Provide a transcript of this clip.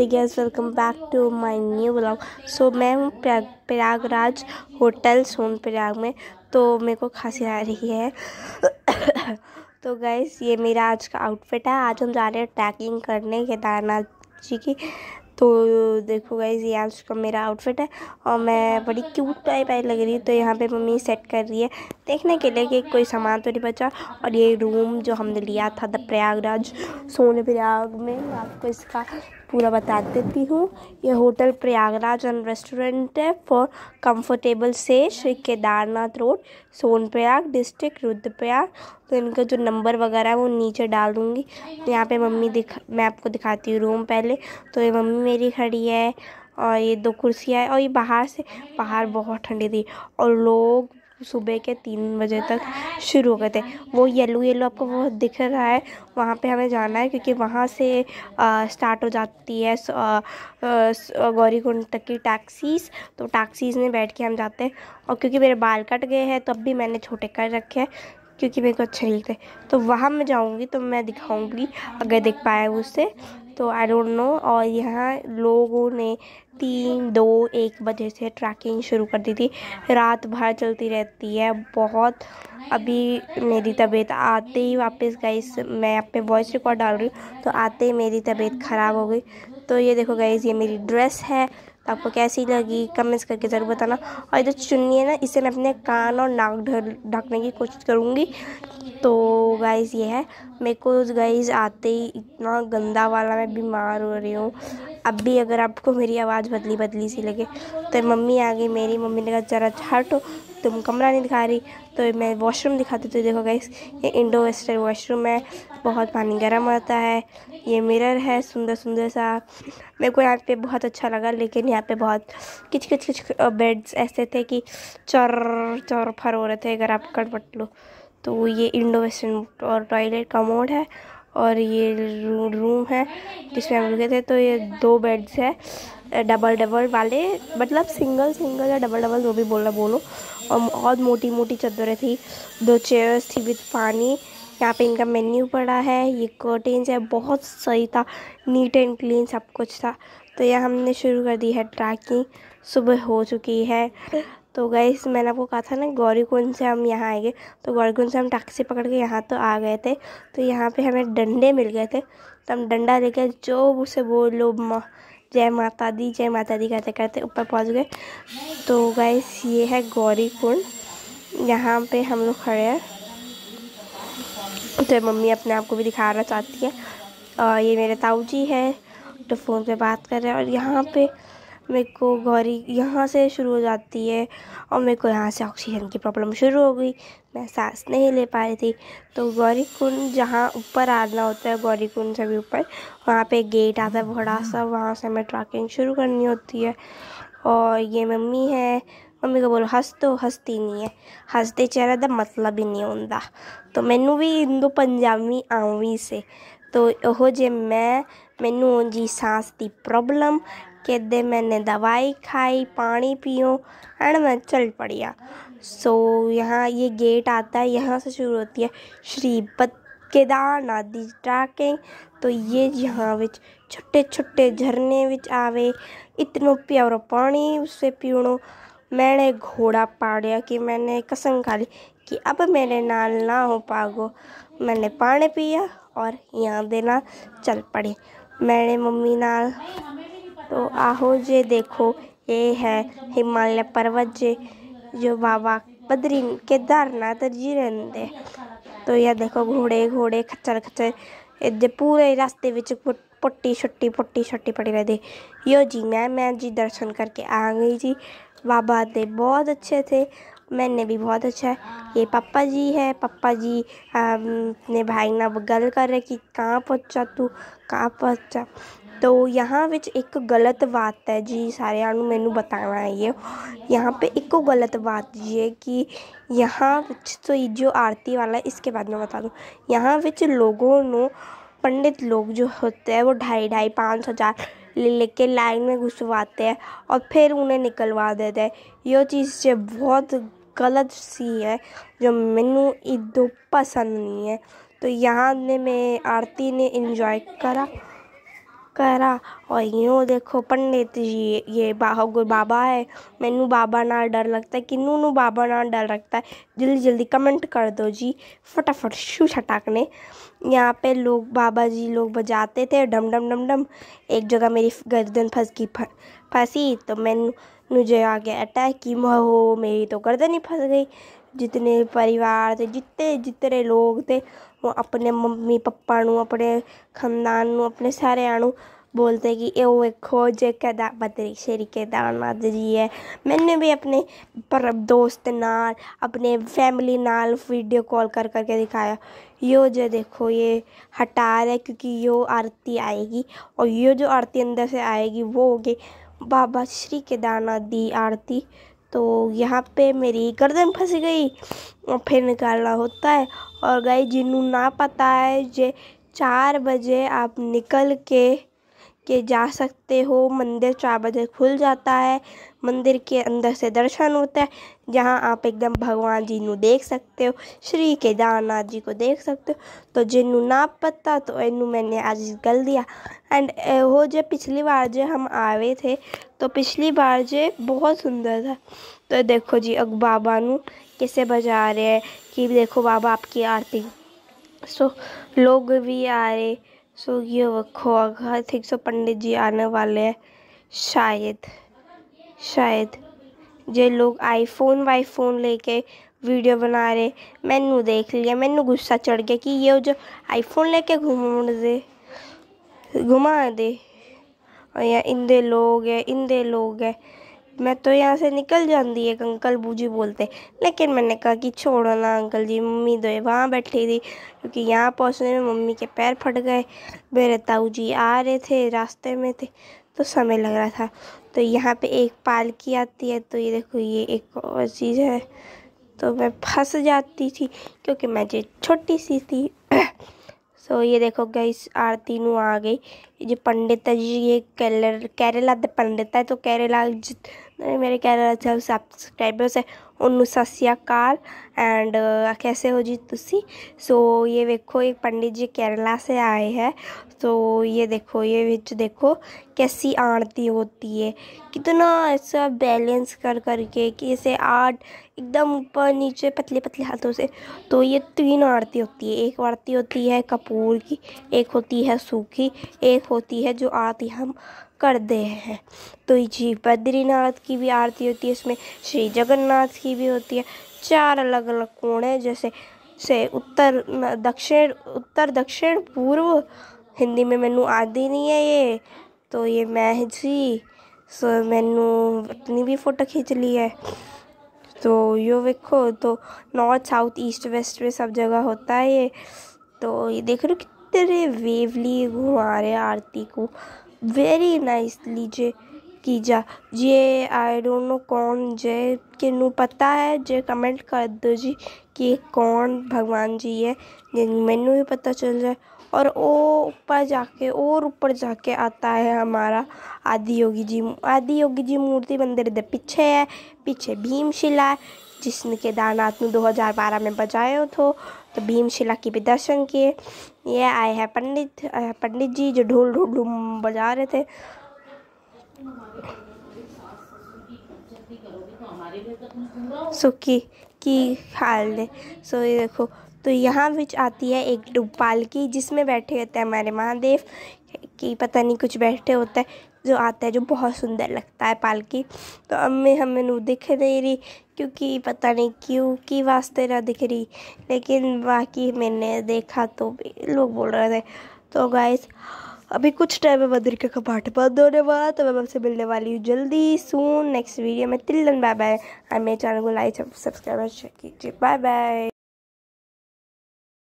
Gas welcome back to my new blog so मैं हूँ Prayagraj hotel सोन प्रयाग में तो मेरे को खांसी आ रही है तो गैस ये मेरा आज का आउटफिट है आज हम जा रहे हैं ट्रैकिंग करने केदारनाथ जी की तो देखो गैस ये आज का मेरा आउटफिट है और मैं बड़ी क्यूट टाइप आई लग रही है तो यहाँ पे मम्मी सेट कर रही है देखने के लिए कि कोई सामान तो नहीं बचा और ये रूम जो हमने लिया था द प्रयागराज सोन प्रयाग में आपको इसका पूरा बता देती हूँ ये होटल प्रयागराज एंड रेस्टोरेंट है फॉर कंफर्टेबल से श्री केदारनाथ रोड सोनप्रयाग डिस्ट्रिक्ट रुद्रप्रयाग तो इनका जो नंबर वगैरह है वो नीचे डाल दूँगी तो यहाँ पे मम्मी दिखा मैं आपको दिखाती हूँ रूम पहले तो ये मम्मी मेरी खड़ी है और ये दो कुर्सियाँ है और ये बाहर से बाहर बहुत ठंडी थी और लोग सुबह के तीन बजे तक शुरू हो गए थे वो येलो येलो आपको वो दिख रहा है वहाँ पे हमें जाना है क्योंकि वहाँ से आ, स्टार्ट हो जाती है गौरीकुंड तक की टैक्सीज तो टैक्सीज में बैठ के हम जाते हैं और क्योंकि मेरे बाल कट गए हैं तब तो भी मैंने छोटे कर रखे हैं क्योंकि मेरे को अच्छे नहीं लगते तो वहाँ मैं जाऊँगी तो मैं दिखाऊँगी अगर दिख पाया उससे तो आई डोंट नो और यहाँ लोगों ने तीन दो एक बजे से ट्रैकिंग शुरू कर दी थी रात भर चलती रहती है बहुत अभी मेरी तबीयत आते ही वापस गई मैं अपने वॉइस रिकॉर्ड डाल रही हूँ तो आते ही मेरी तबीयत ख़राब हो गई तो ये देखो गई ये मेरी ड्रेस है तो आपको कैसी लगी कमेंट्स करके ज़रूर बताना और इधर चुन्नी है ना इसे मैं अपने कान और नाक ढकने की कोशिश करूँगी तो गाइज़ ये है मेरे को गाइज़ आते ही इतना गंदा वाला मैं बीमार हो रही हूँ अब भी अगर आपको मेरी आवाज़ बदली बदली सी लगे तो मम्मी आ गई मेरी मम्मी ने कहा जरा हटो तुम कमरा नहीं दिखा रही तो मैं वॉशरूम दिखाती तो देखो गई ये इंडो वेस्टर्न वॉशरूम है बहुत पानी गर्म होता है ये मिरर है सुंदर सुंदर सा मेरे को यहाँ पे बहुत अच्छा लगा लेकिन यहाँ पे बहुत किच किच किच बेड्स ऐसे थे कि चर चर फर हो रहे थे अगर आप कटपट लो तो ये इंडो वेस्टर्न और टॉयलेट का मोड है और ये रूम है जिसमें हम रुके थे तो ये दो बेड्स है डबल डबल वाले मतलब सिंगल सिंगल या डबल डबल जो भी बोलना बोलो और बहुत मोटी मोटी चद्दरें थी दो चेयर्स थी विथ पानी यहाँ पे इनका मेन्यू पड़ा है ये कर्टेंस है बहुत सही था नीट एंड क्लीन सब कुछ था तो यह हमने शुरू कर दी है ट्रैकिंग सुबह हो चुकी है तो गए मैंने आपको कहा था ना गौरीकुंड से हम यहाँ आएंगे तो गौरीकुंड से हम टैक्सी पकड़ के यहाँ तो आ गए थे तो यहाँ पे हमें डंडे मिल गए थे तो हम डंडा लेके जो उसे बोलो जय माता दी जय माता दी कहते कहते ऊपर पहुंच गए तो गैस ये है गौरी कुंड यहाँ पे हम लोग खड़े हैं तो मम्मी अपने आप को भी दिखाना चाहती है और ये मेरे ताऊ जी हैं तो फ़ोन पे बात कर रहे हैं और यहाँ पे मेरे को गौरी यहाँ से शुरू हो जाती है और मेरे को यहाँ से ऑक्सीजन की प्रॉब्लम शुरू हो गई मैं सांस नहीं ले पा रही थी तो गौरी कुंड जहाँ ऊपर आना होता है गौरी कुंड से भी ऊपर वहाँ पे गेट आता है बड़ा सा हाँ। वहाँ से हमें ट्रैकिंग शुरू करनी होती है और ये मम्मी है मम्मी को बोलो हंस तो हंसती नहीं है हंसते चेहरा का तो मतलब ही नहीं होता तो मैनू भी हिंदू पंजाबी आवी से तो वह जे मैं मैनू जी सांस की प्रॉब्लम कहते मैंने दवाई खाई पानी पियो एंड मैं चल पड़िया हाँ। सो so, यहाँ ये गेट आता है यहाँ से शुरू होती है श्री बद केदारनाथ दी ट्रैकिंग तो ये यहाँ बच्चे छोटे छोटे झरने बच्चे आवे इतनो प्यारो पानी उससे पीणो मैंने घोड़ा पाड़िया कि मैंने कसम खा ली कि अब मेरे नाल ना हो पागो मैंने पानी पिया और यहाँ दे चल पड़े मैंने मम्मी नाल तो आहो जे देखो ये है हिमालय पर्वत जे जो बाबा बद्री केदारनाथ जी रहते तो यह देखो घोड़े घोड़े खच्चर खच्चर इधर पूरे रास्ते बिच पट्टी छुट्टी पुट्टी छुट्टी पड़ी रहती यो जी मैं मैं जी दर्शन करके आ गई जी बाबा दे बहुत अच्छे थे मैंने भी बहुत अच्छा है ये पापा जी है पापा जी अपने भाई ना गल कर रहे कि कहाँ पहुँचा तू कहाँ पहुँचा तो यहाँ विच एक गलत बात है जी सारे सारू मैं बताना है ये यहाँ पे एक गलत बात ये है कि यहाँ विच तो ये जो आरती वाला है इसके बाद में बता दूँ यहाँ विच लोगों ने पंडित लोग जो होते हैं वो ढाई ढाई पाँच हज़ार ले लेके लाइन में घुसवाते हैं और फिर उन्हें निकलवा देते हैं ये चीज़ जो बहुत गलत सी है जो मैनू इदो पसंद नहीं है तो यहाँ ने मैं आरती ने इन्जॉय करा करा और यूँ देखो पंडित जी ये बाहुगुल बाबा है मैनू बाबा ना डर लगता है किनू नू बाबा ना डर लगता है जल्दी जल्दी कमेंट कर दो जी फटाफट शू छटाकने यहाँ पे लोग बाबा जी लोग बजाते थे डम डम डम डम एक जगह मेरी गर्दन फंस गई फंसी तो मैं मुझे आ गया अटैक कि हो मेरी तो गर्दन ही फंस गई जितने परिवार थे जितने जितने लोग थे वो अपने मम्मी पापा नू अपने खानदान अपने सारेयां बोलते कि यो दिक्खो जे केदार बद्री श्री केदारनाथ जी है मैंने भी अपने पर दोस्त नाल अपने फैमिली नाल वीडियो कॉल कर करके दिखाया यो जो देखो ये हटा रहे क्योंकि यो आरती आएगी और यो जो आरती अंदर से आएगी वो होगी बाबा श्री केदारनाथ दी आरती तो यहाँ पे मेरी गर्दन फंस गई और फिर निकालना होता है और गई जिन्हों ना पता है जे चार बजे आप निकल के के जा सकते हो मंदिर चार बजे खुल जाता है मंदिर के अंदर से दर्शन होता है जहाँ आप एकदम भगवान जी ਨੂੰ देख सकते हो श्री केदारनाथ जी को देख सकते हो तो जिनू ना पता तो इनू मैंने आज गल दिया एंड वो जो पिछली बार जो हम आए थे तो पिछली बार जो बहुत सुंदर था तो देखो जी अब बाबा नू कैसे बजा रहे हैं कि देखो बाबा आपकी आरती सो लोग भी आ रहे सो ये वो आई थिंक सो पंडित जी आने वाले हैं शायद शायद जे लोग आईफोन वाईफोन लेके वीडियो बना रहे मैनू देख लिया मैनू गुस्सा चढ़ गया कि ये जो आईफोन लेके घूम दे घुमा दे और यहाँ इंदे लोग है इंदे लोग है मैं तो यहाँ से निकल जाती है अंकल बूजी बोलते लेकिन मैंने कहा कि छोड़ो ना अंकल जी मम्मी तो वहाँ बैठी थी क्योंकि यहाँ पहुँचने में मम्मी के पैर फट गए मेरे ताऊ जी आ रहे थे रास्ते में थे तो समय लग रहा था तो यहाँ पे एक पालकी आती है तो ये देखो ये एक और चीज़ है तो मैं फंस जाती थी क्योंकि मैं जो छोटी सी थी सो ये देखो गई आरती नू आ गई जो पंडित जी ये केरला केरला पंडित है तो केरला मेरे चैनल जब सब्सक्राइबर्स है उन्होंने सत श्रीकाल एंड कैसे हो जी ती सो ये देखो एक पंडित जी केरला से आए हैं तो ये देखो ये बिच देखो कैसी आरती होती है कितना ऐसा बैलेंस कर करके कि इसे आर्ट एकदम ऊपर नीचे पतले पतले हाथों से तो ये तीन आरती होती है एक आरती होती है कपूर की एक होती है सूखी एक होती है जो आरती हम कर दे हैं तो जी बद्रीनाथ की भी आरती होती है इसमें श्री जगन्नाथ की भी होती है चार अलग अलग कोण है जैसे से उत्तर दक्षिण उत्तर दक्षिण पूर्व हिंदी में मैनू आदि नहीं है ये तो ये मैं जी सो मैनू अपनी भी फ़ोटो खींच ली है तो यो देखो तो नॉर्थ साउथ ईस्ट वेस्ट में सब जगह होता है ये तो ये देख रहे हो कितने वेवली घुमा रहे आरती को वेरी नाइस लीजिए की जा ये आई डोंट नो कौन जय के नू पता है जे कमेंट कर दो जी कि कौन भगवान जी है मैनू भी पता चल जाए और वो ऊपर जाके और ऊपर जाके आता है हमारा आदि योगी जी आदि योगी जी मूर्ति मंदिर के पीछे है पीछे भीमशिला है जिसने केदारनाथ में 2012 में बजाए तो तो भीमशिला की भी दर्शन किए ये आए हैं पंडित आए है पंडित जी जो ढोल ढोल ढूम बजा रहे थे सुखी की हाल दे सो ये देखो तो यहाँ विच आती है एक पालकी जिसमें बैठे होते हैं हमारे महादेव कि पता नहीं कुछ बैठे होते हैं जो आता है जो बहुत सुंदर लगता है पालकी तो अम्मी हमें नू दिख नहीं रही क्योंकि पता नहीं क्यों की वास्ते ना दिख रही लेकिन बाकी मैंने देखा तो भी लोग बोल रहे थे तो गाय अभी कुछ टाइम में मंदिर का कपाट बंद होने वाला तो मैं आपसे मिलने वाली हूँ जल्दी सून नेक्स्ट वीडियो में तिल्लन बाय बाय और मेरे चैनल को लाइक सब्सक्राइब कीजिए बाय बाय